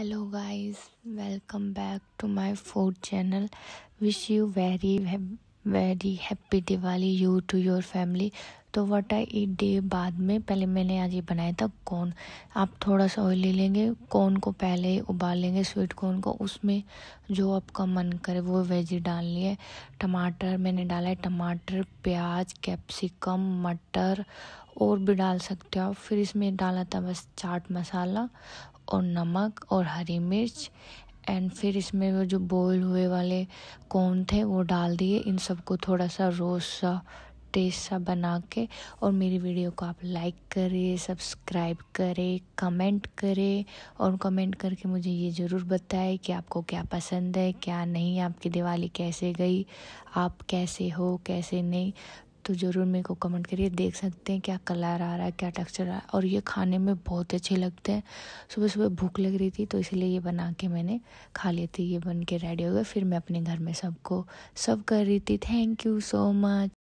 hello guys welcome back to my food channel wish you very very happy Diwali you to your family तो what I eat day बाद में पहले मैंने आज ये बनाया था कौन आप थोड़ा सा ऑयल ले लेंगे कौन को पहले उबाल लेंगे स्वीट कॉर्न को उसमें जो आपका मन करे वो वेजी डाल लिए टमाटर मैंने डाला है टमाटर प्याज कैप्सिकम मटर और भी डाल सकते हो आप फिर इसमें डाला था बस चाट मसाला और नमक और हरी मिर्च एंड फिर इसमें वो जो बॉयल हुए वाले कॉर्न थे वो डाल दिए इन सबको थोड़ा सा रोस्ट सा टेस्ट सा बना के और मेरी वीडियो को आप लाइक करें सब्सक्राइब करें कमेंट करें और कमेंट करके मुझे ये ज़रूर बताएं कि आपको क्या पसंद है क्या नहीं आपकी दिवाली कैसे गई आप कैसे हो कैसे नहीं तो ज़रूर मेरे को कमेंट करिए देख सकते हैं क्या कलर आ रहा है क्या टेक्सचर आ रहा है और ये खाने में बहुत अच्छे लगते हैं सुबह सुबह भूख लग रही थी तो इसलिए ये बना के मैंने खा ली थी ये बन के रेडी हो गए फिर मैं अपने घर में सबको सब कर रही थी थैंक यू सो मच